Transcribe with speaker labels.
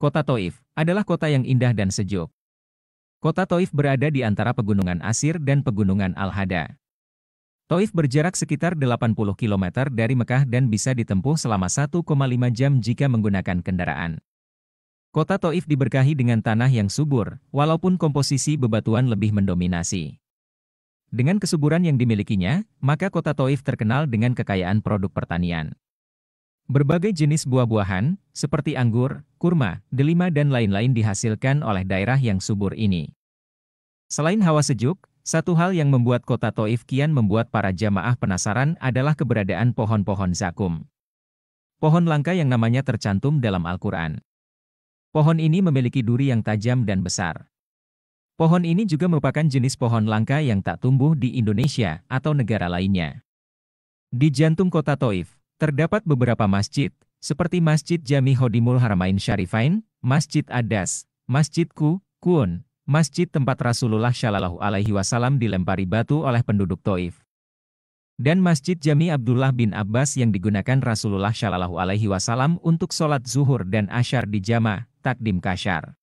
Speaker 1: Kota Toif adalah kota yang indah dan sejuk. Kota Toif berada di antara Pegunungan Asir dan Pegunungan Al-Hada. Toif berjarak sekitar 80 km dari Mekah dan bisa ditempuh selama 1,5 jam jika menggunakan kendaraan. Kota Toif diberkahi dengan tanah yang subur, walaupun komposisi bebatuan lebih mendominasi. Dengan kesuburan yang dimilikinya, maka kota Toif terkenal dengan kekayaan produk pertanian. Berbagai jenis buah-buahan, seperti anggur, kurma, delima dan lain-lain dihasilkan oleh daerah yang subur ini. Selain hawa sejuk, satu hal yang membuat kota Toif kian membuat para jamaah penasaran adalah keberadaan pohon-pohon zakum. Pohon langka yang namanya tercantum dalam Al-Quran. Pohon ini memiliki duri yang tajam dan besar. Pohon ini juga merupakan jenis pohon langka yang tak tumbuh di Indonesia atau negara lainnya. Di jantung kota Toif, Terdapat beberapa masjid, seperti Masjid Jami Hodimul Haramain Syarifain, Masjid Adas, Masjid Ku, Kun, masjid tempat Rasulullah Shallallahu Alaihi Wasallam dilempari batu oleh penduduk Toif, dan Masjid Jami Abdullah bin Abbas yang digunakan Rasulullah Shallallahu Alaihi Wasallam untuk sholat zuhur dan ashar di Jama, takdim kasyar.